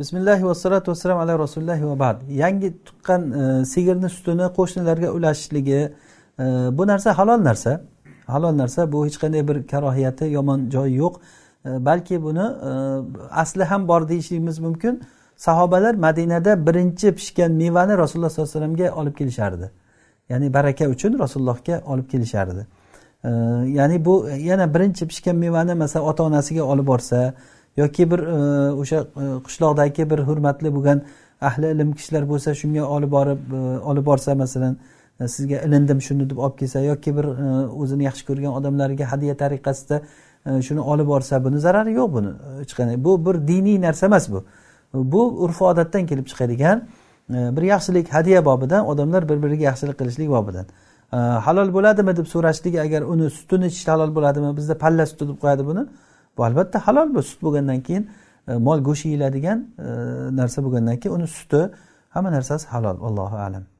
bismillahi vassalotu vassalam ala rasulillahi va bad yangi tuqqan e, sigirni sutini qo'shnilarga ulashishligi e, bu narsa halol narsa halol narsa bu hech qanday bir karohiyati yomon joyi yo'q e, balki buni e, asli ham bor deyishimiz mumkin sahobalar madinada birinchi pishgan mevani rasululloh sollallohu alayhi vasallamga olib kelishardi ya'ni baraka uchun rasulullohga olib kelishardi e, ya'ni bu yana birinchi pishgan mevani masalan ota onasiga olib borsa yoki bir e, o'sha e, qishloqdagi bir hurmatli bo'lgan ahli ilm kishilar bo'lsa shunga olib borib e, olib borsa masalan sizga ilindim shuni deb olib kelsa yoki bir o'zini yaxshi ko'rgan odamlariga hadya tariqasida shuni olib borsa buni zarari yo'q buni hech qanday bu bir diniy narsa emas bu bu urf odatdan kelib chiqadigan bir yaxshilik hadya bobidan odamlar bir biriga yaxshilik qilishlik bobidan halol bo'ladimi deb so'rashlik agar uni sutini ichish halol bo'ladimi bizda palla suti deb qo'yadi buni bu albatta halol bu sut bo'lgandan keyin e, mol go'shti yeyiladigan e, narsa bo'lgandan keyin uni suti hamma narsasi halol allohu alam